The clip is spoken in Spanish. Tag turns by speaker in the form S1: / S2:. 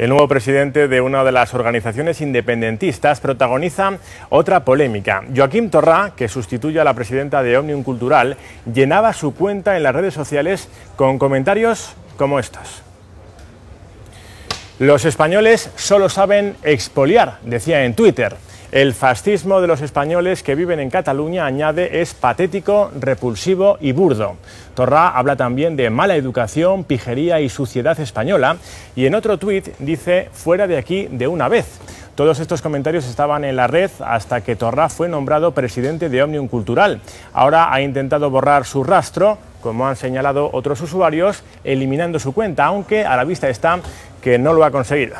S1: El nuevo presidente de una de las organizaciones independentistas protagoniza otra polémica. Joaquín Torrá, que sustituye a la presidenta de Omnium Cultural, llenaba su cuenta en las redes sociales con comentarios como estos. Los españoles solo saben expoliar, decía en Twitter. El fascismo de los españoles que viven en Cataluña, añade, es patético, repulsivo y burdo. Torra habla también de mala educación, pijería y suciedad española y en otro tuit dice fuera de aquí de una vez. Todos estos comentarios estaban en la red hasta que Torra fue nombrado presidente de Omnium Cultural. Ahora ha intentado borrar su rastro, como han señalado otros usuarios, eliminando su cuenta, aunque a la vista está que no lo ha conseguido.